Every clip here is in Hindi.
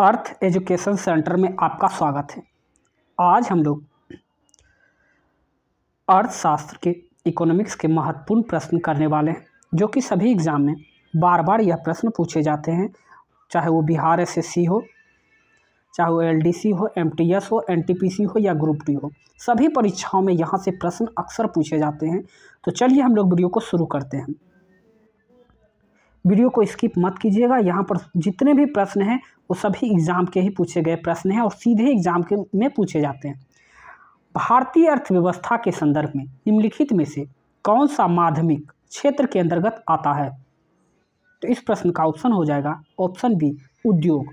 अर्थ एजुकेशन सेंटर में आपका स्वागत है आज हम लोग अर्थशास्त्र के इकोनॉमिक्स के महत्वपूर्ण प्रश्न करने वाले हैं जो कि सभी एग्ज़ाम में बार बार यह प्रश्न पूछे जाते हैं चाहे वो बिहार एसएससी हो चाहे वो एल हो एम हो एन हो या ग्रुप डी हो सभी परीक्षाओं में यहाँ से प्रश्न अक्सर पूछे जाते हैं तो चलिए हम लोग वीडियो को शुरू करते हैं वीडियो को स्किप मत कीजिएगा यहाँ पर जितने भी प्रश्न हैं वो सभी एग्ज़ाम के ही पूछे गए प्रश्न हैं और सीधे एग्ज़ाम के में पूछे जाते हैं भारतीय अर्थव्यवस्था के संदर्भ में निम्नलिखित में से कौन सा माध्यमिक क्षेत्र के अंतर्गत आता है तो इस प्रश्न का ऑप्शन हो जाएगा ऑप्शन बी उद्योग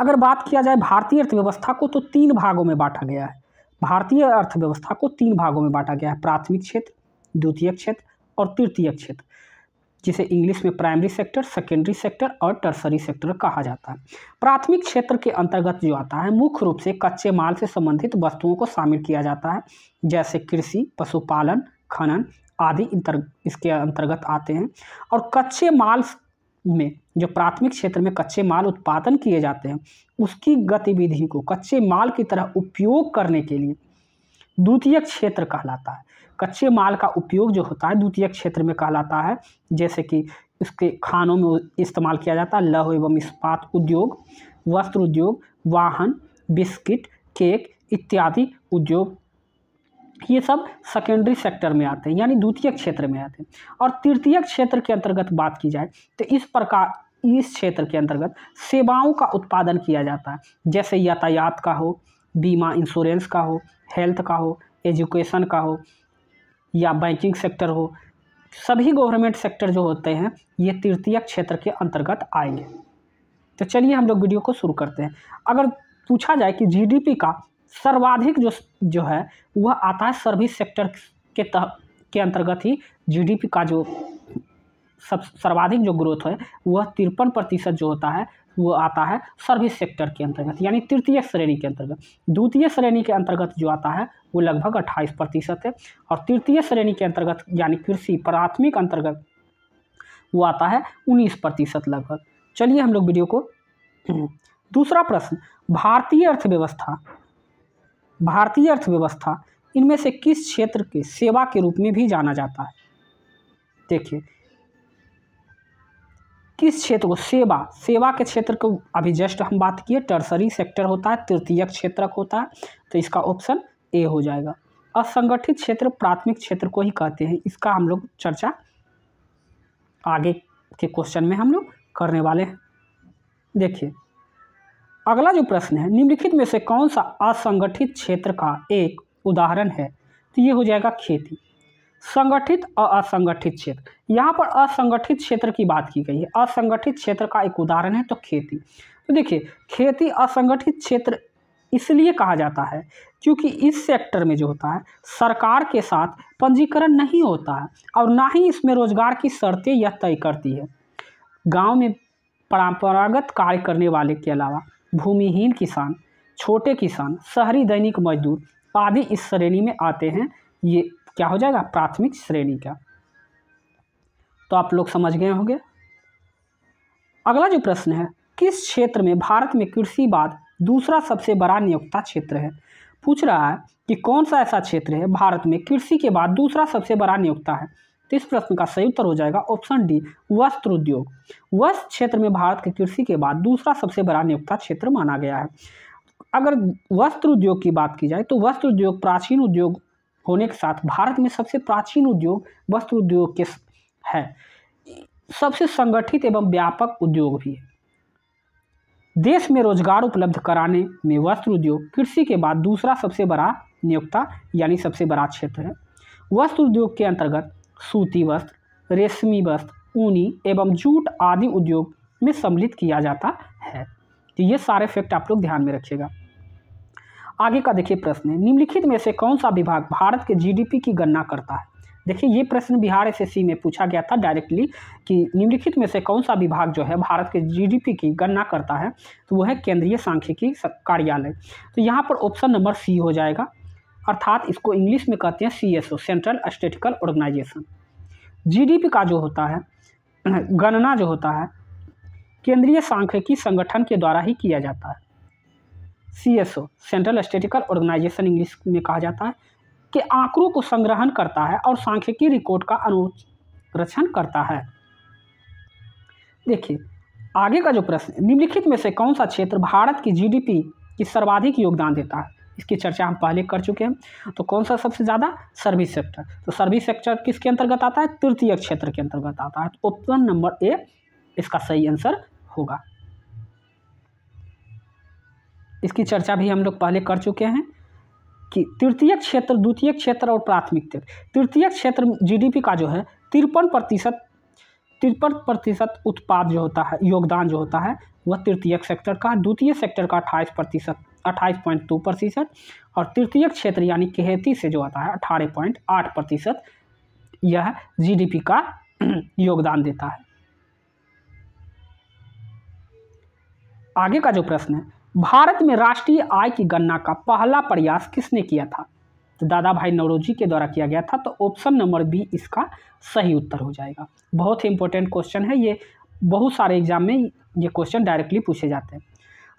अगर बात किया जाए भारतीय अर्थव्यवस्था को तो तीन भागों में बांटा गया है भारतीय अर्थव्यवस्था को तीन भागों में बांटा गया है प्राथमिक क्षेत्र द्वितीय क्षेत्र और तृतीय क्षेत्र जिसे इंग्लिश में प्राइमरी सेक्टर सेकेंडरी सेक्टर और टर्सरी सेक्टर कहा जाता है प्राथमिक क्षेत्र के अंतर्गत जो आता है मुख्य रूप से कच्चे माल से संबंधित वस्तुओं को शामिल किया जाता है जैसे कृषि पशुपालन खनन आदि इंतर इसके अंतर्गत आते हैं और कच्चे माल में जो प्राथमिक क्षेत्र में कच्चे माल उत्पादन किए जाते हैं उसकी गतिविधि को कच्चे माल की तरह उपयोग करने के लिए द्वितीय क्षेत्र कहलाता है कच्चे माल का उपयोग जो होता है द्वितीय क्षेत्र में कहलाता है जैसे कि उसके खानों में इस्तेमाल किया जाता है लह एवं इस्पात उद्योग वस्त्र उद्योग वाहन बिस्किट केक इत्यादि उद्योग ये सब सेकेंडरी सेक्टर में आते हैं यानी द्वितीय क्षेत्र में आते हैं और तृतीय क्षेत्र के अंतर्गत बात की जाए तो इस प्रकार इस क्षेत्र के अंतर्गत सेवाओं का उत्पादन किया जाता है जैसे यातायात का हो बीमा इंश्योरेंस का हो हेल्थ का हो एजुकेशन का हो या बैंकिंग सेक्टर हो सभी गवर्नमेंट सेक्टर जो होते हैं ये तृतीय क्षेत्र के अंतर्गत आएंगे तो चलिए हम लोग वीडियो को शुरू करते हैं अगर पूछा जाए कि जीडीपी का सर्वाधिक जो जो है वह आता है सर्विस सेक्टर के तह के अंतर्गत ही जीडीपी का जो सब सर्वाधिक जो ग्रोथ है वह तिरपन प्रतिशत जो होता है वो आता है सर्विस सेक्टर के अंतर्गत यानी तृतीय श्रेणी के अंतर्गत द्वितीय श्रेणी के अंतर्गत जो आता है वो लगभग अट्ठाईस प्रतिशत है और तृतीय श्रेणी के अंतर्गत यानी कृषि प्राथमिक अंतर्गत वो आता है उन्नीस प्रतिशत लगभग चलिए हम लोग वीडियो को दूसरा प्रश्न भारतीय अर्थव्यवस्था भारतीय अर्थव्यवस्था इनमें से किस क्षेत्र के सेवा के रूप में भी जाना जाता है देखिए किस क्षेत्र को सेवा सेवा के क्षेत्र को अभी जस्ट हम बात किए टर्सरी सेक्टर होता है तृतीय क्षेत्र होता है तो इसका ऑप्शन ए हो जाएगा असंगठित क्षेत्र प्राथमिक क्षेत्र को ही कहते हैं इसका हम लोग चर्चा आगे के क्वेश्चन में हम लोग करने वाले हैं देखिए अगला जो प्रश्न है निम्नलिखित में से कौन सा असंगठित क्षेत्र का एक उदाहरण है तो ये हो जाएगा खेती संगठित और असंगठित क्षेत्र यहाँ पर असंगठित क्षेत्र की बात की गई है असंगठित क्षेत्र का एक उदाहरण है तो खेती तो देखिए खेती असंगठित क्षेत्र इसलिए कहा जाता है क्योंकि इस सेक्टर में जो होता है सरकार के साथ पंजीकरण नहीं होता है और ना ही इसमें रोजगार की शर्तें यह तय करती है गाँव में परंपरागत कार्य करने वाले के अलावा भूमिहीन किसान छोटे किसान शहरी दैनिक मजदूर आदि इस श्रेणी में आते हैं ये क्या हो जाएगा प्राथमिक श्रेणी का तो आप लोग समझ गए होंगे अगला जो प्रश्न है किस क्षेत्र में भारत में कृषि बाद दूसरा सबसे बड़ा नियोक्ता क्षेत्र है पूछ रहा है कि कौन सा ऐसा क्षेत्र है भारत में कृषि के बाद दूसरा सबसे बड़ा नियोक्ता है तो इस प्रश्न का सही उत्तर हो जाएगा ऑप्शन डी वस्त्र उद्योग वस्त्र क्षेत्र में भारत के कृषि के बाद दूसरा सबसे बड़ा नियोक्ता क्षेत्र माना गया है अगर वस्त्र उद्योग की बात की जाए तो वस्त्र उद्योग प्राचीन उद्योग होने के साथ भारत में सबसे प्राचीन उद्योग वस्त्र उद्योग के है सबसे संगठित एवं व्यापक उद्योग भी है देश में रोजगार उपलब्ध कराने में वस्त्र उद्योग कृषि के बाद दूसरा सबसे बड़ा नियोक्ता यानी सबसे बड़ा क्षेत्र है वस्त्र उद्योग के अंतर्गत सूती वस्त्र रेशमी वस्त्र ऊनी एवं जूट आदि उद्योग में सम्मिलित किया जाता है तो ये सारे फैक्ट आप लोग ध्यान में रखिएगा आगे का देखिए प्रश्न है निम्नलिखित में से कौन सा विभाग भारत के जीडीपी की गणना करता है देखिए ये प्रश्न बिहार एस में पूछा गया था डायरेक्टली कि निम्नलिखित में से कौन सा विभाग जो है भारत के जीडीपी की गणना करता है तो वह है केंद्रीय सांख्यिकी कार्यालय तो यहाँ पर ऑप्शन नंबर सी हो जाएगा अर्थात इसको इंग्लिश में कहते हैं C S O central statistical organisation जी का जो होता है गणना जो होता है केंद्रीय सांख्यिकी संगठन के द्वारा ही किया जाता है C S O central statistical organisation English में कहा जाता है कि आंकड़ों को संग्रहण करता है और सांख्यिकी रिकॉर्ड का अनुरक्षण करता है देखिए आगे का जो प्रश्न निम्नलिखित में से कौन सा क्षेत्र भारत की जीडीपी की सर्वाधिक योगदान देता है इसकी चर्चा हम पहले कर चुके हैं तो कौन सा सबसे ज़्यादा सर्विस सेक्टर तो सर्विस सेक्टर किसके अंतर्गत आता है तृतीय क्षेत्र के अंतर्गत आता है तो ऑप्शन नंबर ए इसका सही आंसर होगा इसकी चर्चा भी हम लोग पहले कर चुके हैं कि तृतीय क्षेत्र द्वितीय क्षेत्र और प्राथमिक क्षेत्र तृतीय क्षेत्र जीडीपी का जो है तिरपन प्रतिशत तिरपन प्रतिशत उत्पाद जो होता है योगदान जो होता है वह तृतीय सेक्टर का द्वितीय सेक्टर का अट्ठाईस प्रतिशत अट्ठाईस पॉइंट दो प्रतिशत और तृतीय क्षेत्र यानी खेती से जो आता है अठारह पॉइंट आठ प्रतिशत यह जीडीपी का योगदान देता है आगे का जो प्रश्न है भारत में राष्ट्रीय आय की गणना का पहला प्रयास किसने किया था तो दादा भाई नवरोजी के द्वारा किया गया था तो ऑप्शन नंबर बी इसका सही उत्तर हो जाएगा बहुत ही इंपॉर्टेंट क्वेश्चन है ये बहुत सारे एग्जाम में ये क्वेश्चन डायरेक्टली पूछे जाते हैं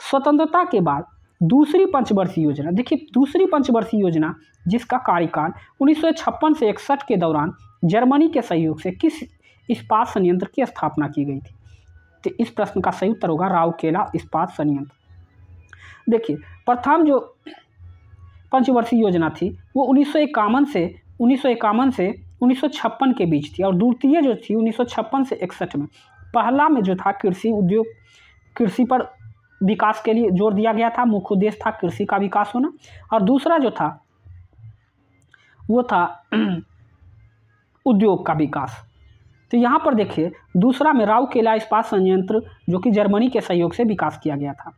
स्वतंत्रता के बाद दूसरी पंचवर्षीय योजना देखिए दूसरी पंचवर्षीय योजना जिसका कार्यकाल उन्नीस से इकसठ के दौरान जर्मनी के सहयोग से किस इस्पात संयंत्र की स्थापना की गई थी तो इस प्रश्न का सही उत्तर होगा रावकेला इस्पात संयंत्र देखिए प्रथम जो पंचवर्षीय योजना थी वो उन्नीस से उन्नीस से उन्नीस के बीच थी और द्वितीय जो थी उन्नीस से इकसठ में पहला में जो था कृषि उद्योग कृषि पर विकास के लिए जोर दिया गया था मुख्य उद्देश्य था कृषि का विकास होना और दूसरा जो था वो था उद्योग का विकास तो यहाँ पर देखिए दूसरा में राव केला इस्पात संयंत्र जो कि जर्मनी के सहयोग से विकास किया गया था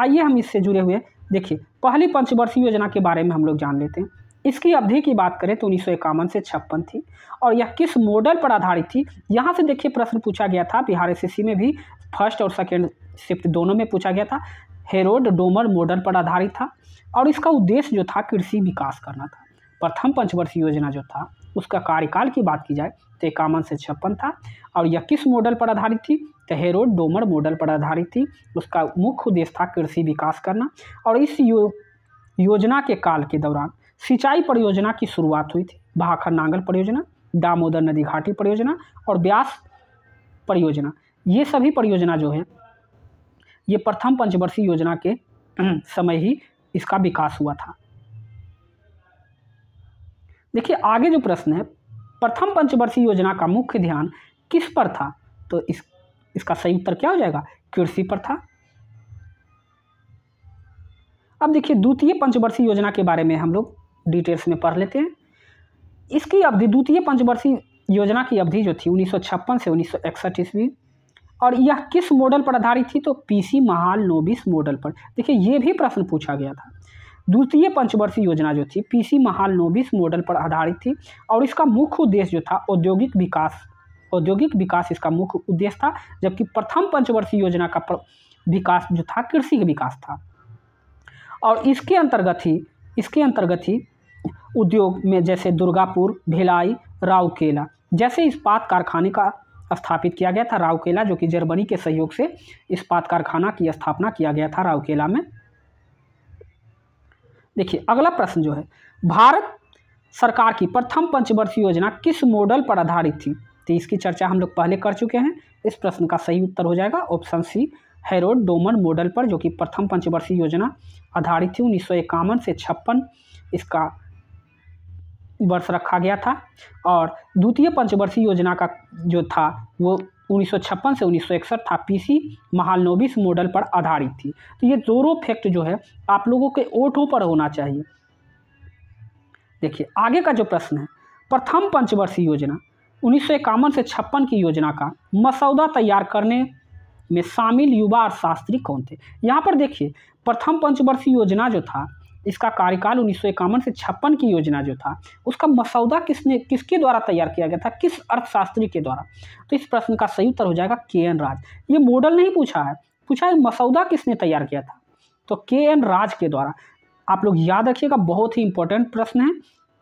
आइए हम इससे जुड़े हुए देखिए पहली पंचवर्षीय योजना के बारे में हम लोग जान लेते हैं इसकी अवधि की बात करें तो उन्नीस से छप्पन थी और यह किस मॉडल पर आधारित थी यहाँ से देखिए प्रश्न पूछा गया था बिहार एस में भी फर्स्ट और सेकेंड शिफ्ट दोनों में पूछा गया था हेरोड डोमर मॉडल पर आधारित था और इसका उद्देश्य जो था कृषि विकास करना था प्रथम पंचवर्षीय योजना जो था उसका कार्यकाल की बात की जाए तो इक्यावन से छप्पन था और यह किस मॉडल पर आधारित थी तो हेरोड डोमर मॉडल पर आधारित थी उसका मुख्य उद्देश्य था कृषि विकास करना और इस यो, योजना के काल के दौरान सिंचाई परियोजना की शुरुआत हुई थी भाखर नांगल परियोजना दामोदर नदी घाटी परियोजना और ब्यास परियोजना ये सभी परियोजना जो है ये प्रथम पंचवर्षीय योजना के समय ही इसका विकास हुआ था देखिए आगे जो प्रश्न है प्रथम पंचवर्षीय योजना का मुख्य ध्यान किस पर था तो इस इसका सही उत्तर क्या हो जाएगा कृषि पर था अब देखिए द्वितीय पंचवर्षीय योजना के बारे में हम लोग डिटेल्स में पढ़ लेते हैं इसकी अवधि द्वितीय पंचवर्षीय योजना की अवधि जो थी उन्नीस से उन्नीस ईस्वी और यह किस मॉडल पर आधारित थी तो पीसी महाल नोबिस मॉडल पर देखिए ये भी प्रश्न पूछा गया था द्वितीय पंचवर्षीय योजना जो थी पीसी नोबिस मॉडल पर आधारित थी और इसका मुख्य उद्देश्य जो था औद्योगिक विकास औद्योगिक विकास इसका मुख्य उद्देश्य था जबकि प्रथम पंचवर्षीय योजना का विकास जो था कृषि का विकास था और इसके अंतर्गत ही इसके अंतर्गत ही उद्योग में जैसे दुर्गापुर भिलाई राउकेला जैसे इस्पात कारखाने का स्थापित किया गया था राउकेला जो कि जर्मनी के सहयोग से इस्पात कारखाना की स्थापना किया गया था राउकेला में देखिए अगला प्रश्न जो है भारत सरकार की प्रथम पंचवर्षीय योजना किस मॉडल पर आधारित थी तो इसकी चर्चा हम लोग पहले कर चुके हैं इस प्रश्न का सही उत्तर हो जाएगा option C Harrod Domar model पर जो कि प्रथम पंचवर्षीय योजना आधारित थी उन्नीस से छप्पन इसका वर्ष रखा गया था और द्वितीय पंचवर्षीय योजना का जो था वो 1956 से उन्नीस था पीसी महालनोबिस मॉडल पर आधारित थी तो ये जोरो फैक्ट जो है आप लोगों के ओठों पर होना चाहिए देखिए आगे का जो प्रश्न है प्रथम पंचवर्षीय योजना उन्नीस से छप्पन की योजना का मसौदा तैयार करने में शामिल युवा अर्थशास्त्री कौन थे यहाँ पर देखिए प्रथम पंचवर्षीय योजना जो था इसका कार्यकाल उन्नीस से छप्पन की योजना जो था उसका मसौदा किसने किसके द्वारा तैयार किया गया था किस अर्थशास्त्री के द्वारा तो इस प्रश्न का सही उत्तर हो जाएगा के एन राज ये मॉडल नहीं पूछा है पूछा है मसौदा किसने तैयार किया था तो के एन राज के द्वारा आप लोग याद रखिएगा बहुत ही इंपॉर्टेंट प्रश्न है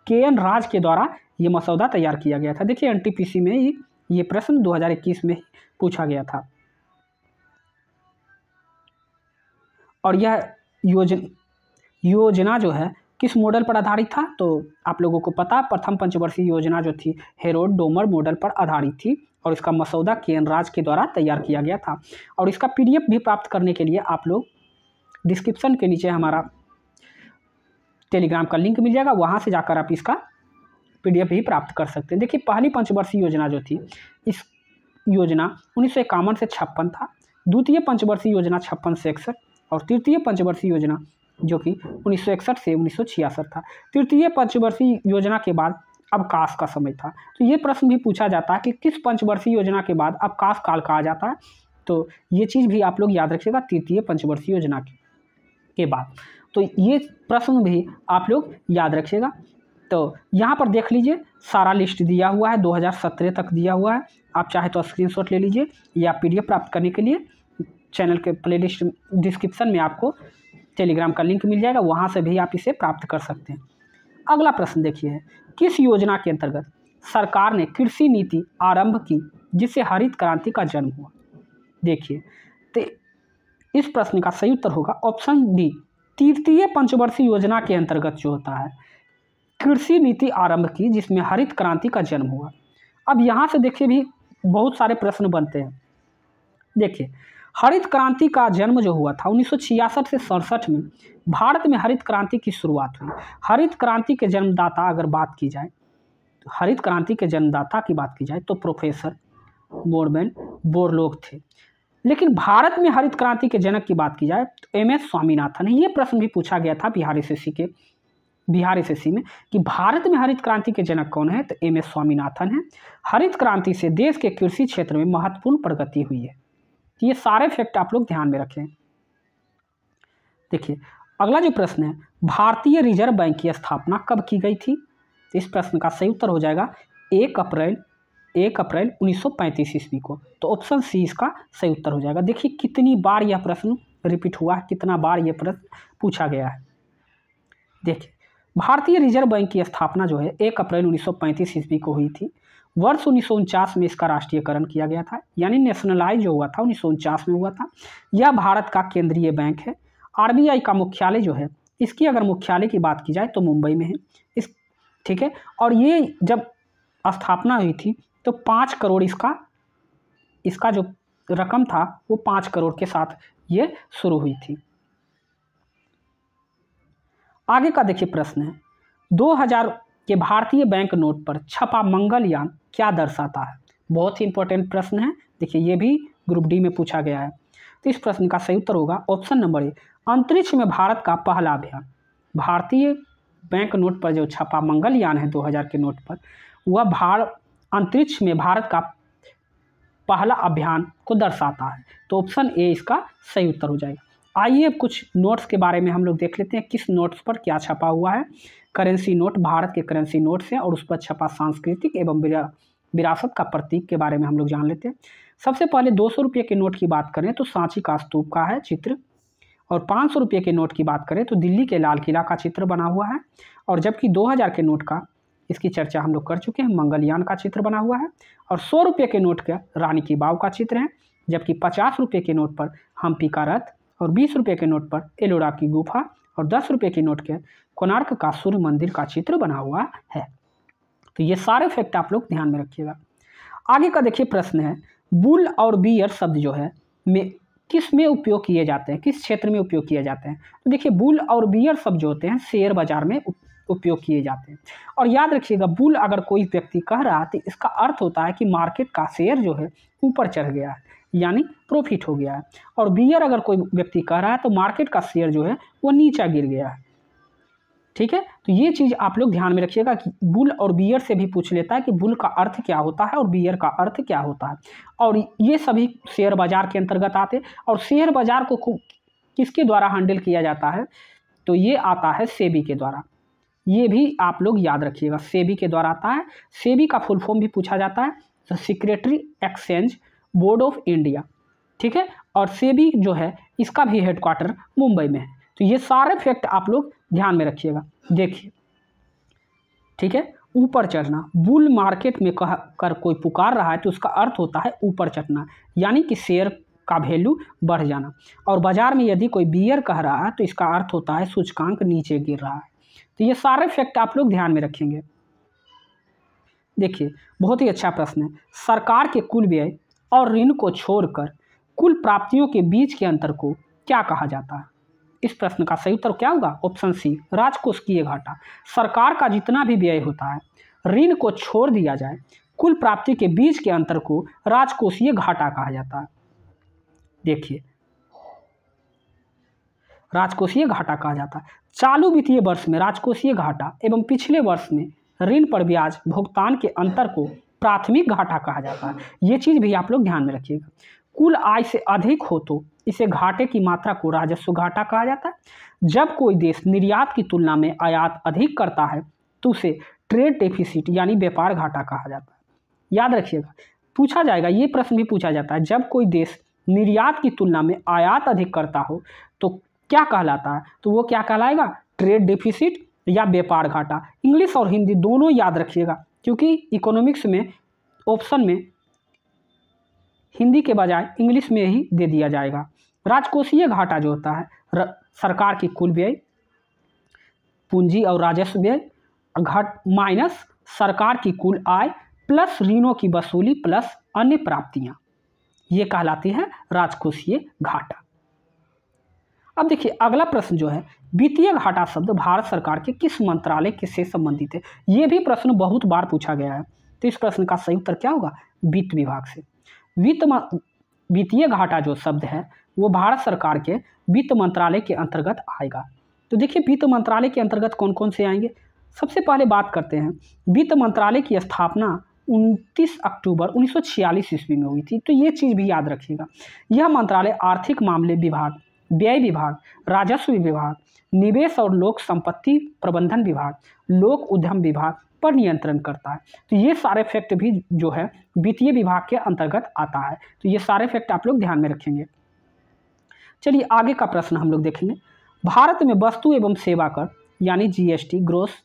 के एन राज के द्वारा ये मसौदा तैयार किया गया था देखिए सी में ये ये प्रश्न इक्कीस में पूछा गया था और यह योजना योजना जो है किस मॉडल पर आधारित था तो आप लोगों को पता प्रथम पंचवर्षीय योजना जो थी हेरोड डोमर मॉडल पर आधारित थी और इसका मसौदा के राज के द्वारा तैयार किया गया था और इसका पीडीएफ भी प्राप्त करने के लिए आप लोग डिस्क्रिप्शन के नीचे हमारा टेलीग्राम का लिंक मिल जाएगा वहाँ से जाकर आप इसका पी भी प्राप्त कर सकते हैं देखिए पहली पंचवर्षीय योजना जो थी इस योजना उन्नीस से छप्पन था द्वितीय पंचवर्षीय योजना छप्पन से इकसठ और तृतीय पंचवर्षीय योजना जो कि उन्नीस से उन्नीस था तृतीय पंचवर्षीय योजना के बाद अवकाश का समय था तो ये प्रश्न भी पूछा जाता है कि किस पंचवर्षीय योजना के बाद अवकाश काल कहा जाता है तो ये चीज़ भी आप लोग याद रखिएगा तृतीय पंचवर्षीय योजना के, के बाद तो ये प्रश्न भी आप लोग याद रखिएगा तो यहाँ पर देख लीजिए सारा लिस्ट दिया हुआ है 2017 तक दिया हुआ है आप चाहे तो स्क्रीनशॉट ले लीजिए या पीडीएफ प्राप्त करने के लिए चैनल के प्लेलिस्ट डिस्क्रिप्शन में आपको टेलीग्राम का लिंक मिल जाएगा वहाँ से भी आप इसे प्राप्त कर सकते हैं अगला प्रश्न देखिए किस योजना के अंतर्गत सरकार ने कृषि नीति आरंभ की जिससे हरित क्रांति का जन्म हुआ देखिए तो इस प्रश्न का सही उत्तर होगा ऑप्शन डी तृतीय पंचवर्षीय योजना के अंतर्गत जो होता है कृषि नीति आरंभ की जिसमें हरित क्रांति का जन्म हुआ अब यहाँ से देखिए भी बहुत सारे प्रश्न बनते हैं देखिए हरित क्रांति का जन्म जो हुआ था उन्नीस से सड़सठ में भारत में हरित क्रांति की शुरुआत हुई हरित क्रांति के जन्मदाता अगर बात की जाए तो हरित क्रांति के जन्मदाता की बात की जाए तो प्रोफेसर बोरबेन बोरलोग थे लेकिन भारत में हरित क्रांति के जनक की बात की जाए तो एम एस स्वामीनाथन ये प्रश्न भी पूछा गया था बिहार एस के बिहार एस में कि भारत में हरित क्रांति के जनक कौन है तो एम एस स्वामीनाथन है हरित क्रांति से देश के कृषि क्षेत्र में महत्वपूर्ण प्रगति हुई है तो ये सारे फैक्ट आप लोग ध्यान में रखें देखिए अगला जो प्रश्न है भारतीय रिजर्व बैंक की स्थापना कब की गई थी तो इस प्रश्न का सही उत्तर हो जाएगा एक अप्रैल एक अप्रैल 1935 ईस्वी को तो ऑप्शन सी इसका सही उत्तर हो जाएगा देखिए कितनी बार यह प्रश्न रिपीट हुआ है कितना बार यह प्रश्न पूछा गया है देखिए भारतीय रिजर्व बैंक की स्थापना जो है एक अप्रैल 1935 ईस्वी को हुई थी वर्ष उन्नीस में इसका राष्ट्रीयकरण किया गया था यानी नेशनलाइज हुआ था उन्नीस में हुआ था यह भारत का केंद्रीय बैंक है आरबीआई का मुख्यालय जो है इसकी अगर मुख्यालय की बात की जाए तो मुंबई में है इस ठीक है और ये जब स्थापना हुई थी तो पाँच करोड़ इसका इसका जो रकम था वो पाँच करोड़ के साथ ये शुरू हुई थी आगे का देखिए प्रश्न है 2000 के भारतीय बैंक नोट पर छपा मंगलयान क्या दर्शाता है बहुत ही इंपॉर्टेंट प्रश्न है देखिए ये भी ग्रुप डी में पूछा गया है तो इस प्रश्न का सही उत्तर होगा ऑप्शन नंबर ए अंतरिक्ष में भारत का पहला अभियान भारतीय बैंक नोट पर जो छपा मंगलयान है 2000 के नोट पर वह भार अंतरिक्ष में भारत का पहला अभियान को दर्शाता है तो ऑप्शन ए इसका सही उत्तर हो जाएगा आइए अब कुछ नोट्स के बारे में हम लोग देख लेते हैं किस नोट्स पर क्या छपा हुआ है करेंसी नोट भारत के करेंसी नोट्स हैं और उस पर छपा सांस्कृतिक एवं विरासत का प्रतीक के बारे में हम लोग जान लेते हैं सबसे पहले दो सौ रुपये के नोट की बात करें तो सांची का स्तूप का है चित्र और पाँच सौ रुपये के नोट की बात करें तो दिल्ली के लाल किला का चित्र बना हुआ है और जबकि दो हज़ार के नोट का इसकी चर्चा हम लोग कर चुके हैं मंगलयान का चित्र बना हुआ है और सौ रुपये के नोट का रानी की बाव का चित्र है जबकि पचास रुपये के नोट पर हम्पी का रथ और बीस रुपये के नोट पर एलोरा की गुफा और दस रुपये के नोट के कोणार्क का सूर्य मंदिर का चित्र बना हुआ है तो ये सारे फैक्ट आप लोग ध्यान में रखिएगा आगे का देखिए प्रश्न है बुल और बियर शब्द जो है में किस में उपयोग किए जाते हैं किस क्षेत्र में उपयोग किए जाते हैं तो देखिए बुल और बियर शब्द जो होते हैं शेयर बाजार में उपयोग किए जाते हैं और याद रखिएगा बुल अगर कोई व्यक्ति कह रहा है तो इसका अर्थ होता है कि मार्केट का शेयर जो है ऊपर चढ़ गया है यानी प्रॉफिट हो गया है और बियर अगर कोई व्यक्ति कह रहा है तो मार्केट का शेयर जो है वो नीचा गिर गया है ठीक है तो ये चीज़ आप लोग ध्यान में रखिएगा कि बुल और बियर से भी पूछ लेता है कि बुल का अर्थ क्या होता है और बियर का अर्थ क्या होता है और ये सभी शेयर बाजार के अंतर्गत आते और शेयर बाजार को किसके द्वारा हैंडल किया जाता है तो ये आता है सेबी के द्वारा ये भी आप लोग याद रखिएगा सेबी के द्वारा आता है सेबी का फुल फॉर्म भी पूछा जाता है securities exchange board of India ठीक है और सेबी जो है इसका भी हेडक्वार्टर मुंबई में है तो ये सारे फैक्ट आप लोग ध्यान में रखिएगा देखिए ठीक है ऊपर चढ़ना बुल मार्केट में कह कर कोई पुकार रहा है तो उसका अर्थ होता है ऊपर चढ़ना यानी कि शेयर का वैल्यू बढ़ जाना और बाजार में यदि कोई बियर कह रहा है तो इसका अर्थ होता है सूचकांक नीचे गिर रहा है तो ये सारे फैक्ट आप लोग ध्यान में रखेंगे देखिए बहुत ही अच्छा प्रश्न है सरकार के कुल व्यय और ऋण को छोड़कर कुल प्राप्तियों के बीच के अंतर को क्या कहा जाता है इस प्रश्न का सही उत्तर क्या होगा ऑप्शन सी राजकोष की घाटा सरकार का जितना भी व्यय होता है ऋण को छोड़ दिया जाए कुल प्राप्ति के बीच के अंतर को राजकोषीय घाटा कहा जाता है देखिए राजकोषीय घाटा कहा जाता है चालू वित्तीय वर्ष में राजकोषीय घाटा एवं पिछले वर्ष में ऋण पर ब्याज भुगतान के अंतर को प्राथमिक घाटा कहा जाता है ये चीज़ भी आप लोग ध्यान में रखिएगा कुल आय से अधिक हो तो इसे घाटे की मात्रा को राजस्व घाटा कहा जाता है जब कोई देश निर्यात की तुलना में आयात अधिक करता है तो उसे ट्रेड डेफिसिट यानी व्यापार घाटा कहा जाता है याद रखिएगा पूछा जाएगा ये प्रश्न भी पूछा जाता है जब कोई देश निर्यात की तुलना में आयात अधिक करता हो तो क्या कहलाता है तो वो क्या कहलाएगा ट्रेड डेफिसिट या व्यापार घाटा इंग्लिश और हिंदी दोनों याद रखिएगा क्योंकि इकोनॉमिक्स में ऑप्शन में हिंदी के बजाय इंग्लिश में ही दे दिया जाएगा राजकोषीय घाटा जो होता है सरकार की कुल व्यय पूंजी और राजस्व व्यय घट माइनस सरकार की कुल आय प्लस ऋणों की वसूली प्लस अन्य प्राप्तियां ये कहलाती है राजकोषीय घाटा अब देखिए अगला प्रश्न जो है वित्तीय घाटा शब्द भारत सरकार के किस मंत्रालय के से संबंधित है ये भी प्रश्न बहुत बार पूछा गया है तो इस प्रश्न का सही उत्तर क्या होगा वित्त विभाग से वित्त वित्तीय घाटा जो शब्द है वो भारत सरकार के वित्त मंत्रालय के अंतर्गत आएगा तो देखिए वित्त मंत्रालय के अंतर्गत कौन कौन से आएंगे सबसे पहले बात करते हैं वित्त मंत्रालय की स्थापना 29 अक्टूबर 1946 ईस्वी में हुई थी तो ये चीज़ भी याद रखिएगा यह मंत्रालय आर्थिक मामले विभाग व्यय विभाग राजस्व विभाग निवेश और लोक संपत्ति प्रबंधन विभाग लोक उद्यम विभाग पर नियंत्रण करता है तो ये सारे फैक्ट भी जो है वित्तीय विभाग के अंतर्गत आता है तो ये सारे फैक्ट आप लोग ध्यान में रखेंगे चलिए आगे का प्रश्न हम लोग देखेंगे भारत में वस्तु एवं सेवा कर यानी जीएसटी ग्रोस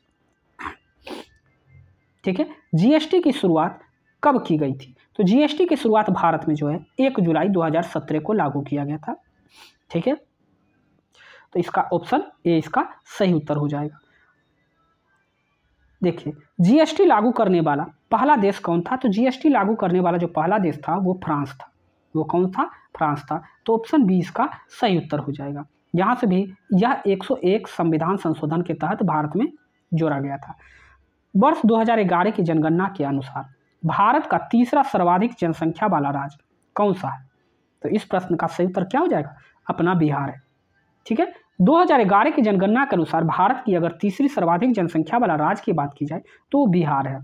ठीक है जीएसटी की शुरुआत कब की गई थी तो जीएसटी की शुरुआत भारत में जो है एक जुलाई 2017 को लागू किया गया था ठीक है तो इसका ऑप्शन ए इसका सही उत्तर हो जाएगा देखिए जीएसटी लागू करने वाला पहला देश कौन था तो जीएसटी लागू करने वाला जो पहला देश था वो फ्रांस था वो कौन था फ्रांस था तो ऑप्शन बी इसका सही उत्तर हो जाएगा यहाँ से भी यह 101 संविधान संशोधन के तहत भारत में जोड़ा गया था वर्ष 2011 की जनगणना के अनुसार भारत का तीसरा सर्वाधिक जनसंख्या वाला राज्य कौन सा है तो इस प्रश्न का सही उत्तर क्या हो जाएगा अपना बिहार है ठीक है 2011 की जनगणना के अनुसार भारत की अगर तीसरी सर्वाधिक जनसंख्या वाला राज्य की बात की जाए तो बिहार है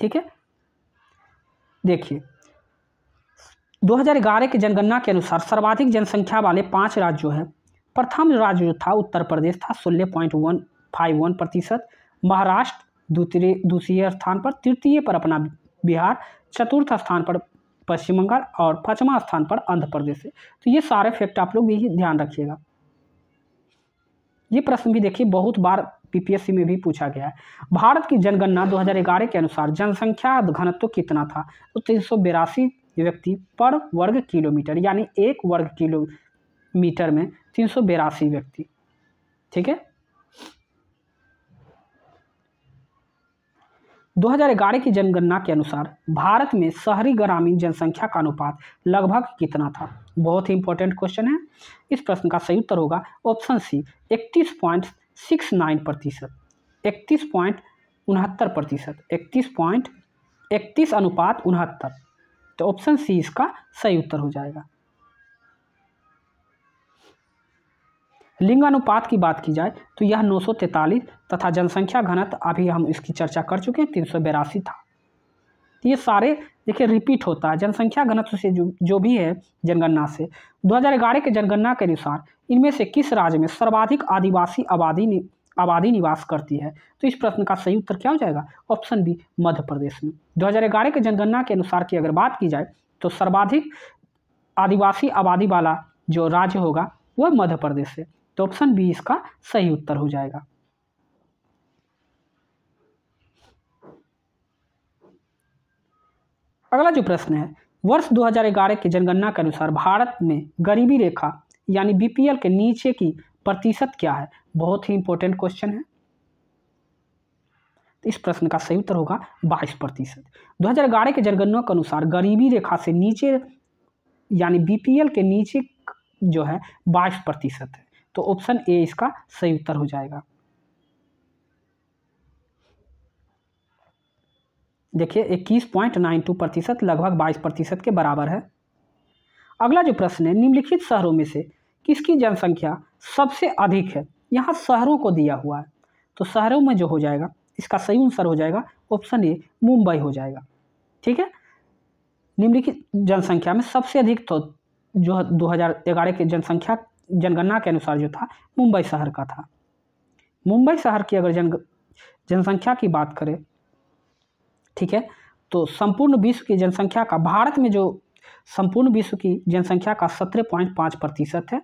ठीक है देखिए 2011 की जनगणना के अनुसार सर्वाधिक जनसंख्या वाले पांच राज्य जो है प्रथम राज्य जो था उत्तर प्रदेश था सोलह पॉइंट वन फाइव वन प्रतिशत महाराष्ट्र दूसरे दूसरे स्थान पर तृतीय पर अपना बिहार चतुर्थ स्थान पर पश्चिम बंगाल और पाँचवा स्थान पर आंध्र प्रदेश है तो ये सारे फैक्ट आप लोग भी ध्यान रखिएगा ये प्रश्न भी देखिए बहुत बार पीपीएससी में भी पूछा गया है भारत की जनगणना 2011 के अनुसार जनसंख्या घनत्व कितना था तो तीन व्यक्ति पर वर्ग किलोमीटर यानी एक वर्ग किलोमीटर में तीन व्यक्ति ठीक है 2011 की जनगणना के अनुसार भारत में शहरी ग्रामीण जनसंख्या का अनुपात लगभग कितना था बहुत ही इंपॉर्टेंट क्वेश्चन है इस प्रश्न का सही उत्तर होगा ऑप्शन सी इकतीस पॉइंट सिक्स नाइन प्रतिशत इकतीस पॉइंट उनहत्तर प्रतिशत इकतीस पॉइंट इकतीस अनुपात उनहत्तर तो ऑप्शन सी इसका सही उत्तर हो जाएगा लिंगानुपात की बात की जाए तो यह नौ तथा जनसंख्या घनत्व अभी हम इसकी चर्चा कर चुके हैं तीन था तो ये सारे देखिए रिपीट होता है जनसंख्या घनत्व से जो जो भी है जनगणना से 2011 के जनगणना के अनुसार इनमें से किस राज्य में सर्वाधिक आदिवासी आबादी नि, आबादी निवास करती है तो इस प्रश्न का सही उत्तर क्या हो जाएगा ऑप्शन बी मध्य प्रदेश में 2011 के जनगणना के अनुसार की अगर बात की जाए तो सर्वाधिक आदिवासी आबादी वाला जो राज्य होगा वह मध्य प्रदेश है तो ऑप्शन बी इसका सही उत्तर हो जाएगा अगला जो प्रश्न है वर्ष 2011 की जनगणना के अनुसार भारत में गरीबी रेखा यानी बीपीएल के नीचे की प्रतिशत क्या है बहुत ही इंपॉर्टेंट क्वेश्चन है इस प्रश्न का सही उत्तर होगा 22 प्रतिशत दो की जनगणना के अनुसार गरीबी रेखा से नीचे यानी बीपीएल के नीचे जो है 22 प्रतिशत है तो ऑप्शन ए इसका सही उत्तर हो जाएगा देखिए इक्कीस पॉइंट नाइन टू प्रतिशत लगभग बाईस प्रतिशत के बराबर है अगला जो प्रश्न है निम्नलिखित शहरों में से किसकी जनसंख्या सबसे अधिक है यहाँ शहरों को दिया हुआ है तो शहरों में जो हो जाएगा इसका सही आंसर हो जाएगा ऑप्शन ए मुंबई हो जाएगा ठीक है निम्नलिखित जनसंख्या में सबसे अधिक तो जो ग्यारह के जनसंख्या जनगणना के अनुसार जो था मुंबई शहर का था मुंबई शहर की अगर जन जनसंख्या की बात करें ठीक है तो संपूर्ण विश्व की जनसंख्या का भारत में जो संपूर्ण विश्व की जनसंख्या का सत्रह पॉइंट पाँच प्रतिशत है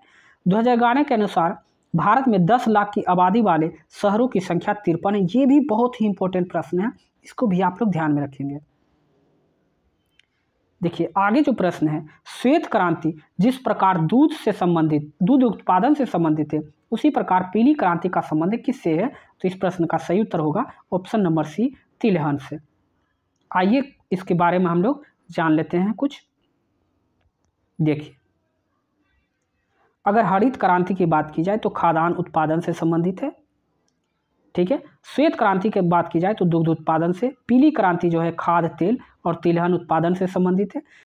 दो हज़ार ग्यारह के अनुसार भारत में दस लाख की आबादी वाले शहरों की संख्या तिरपन है ये भी बहुत ही इंपॉर्टेंट प्रश्न है इसको भी आप लोग ध्यान में रखेंगे देखिए आगे जो प्रश्न है श्वेत क्रांति जिस प्रकार दूध से संबंधित दूध उत्पादन से संबंधित है उसी प्रकार पीली क्रांति का संबंध किससे है तो इस प्रश्न का सही उत्तर होगा ऑप्शन नंबर सी तिलहन से आइए इसके बारे में हम लोग जान लेते हैं कुछ देखिए अगर हरित क्रांति की बात की जाए तो खाद्यान्न उत्पादन से संबंधित है ठीक है श्वेत क्रांति की बात की जाए तो दुग्ध उत्पादन से पीली क्रांति जो है खाद तेल और तिलहन उत्पादन से संबंधित है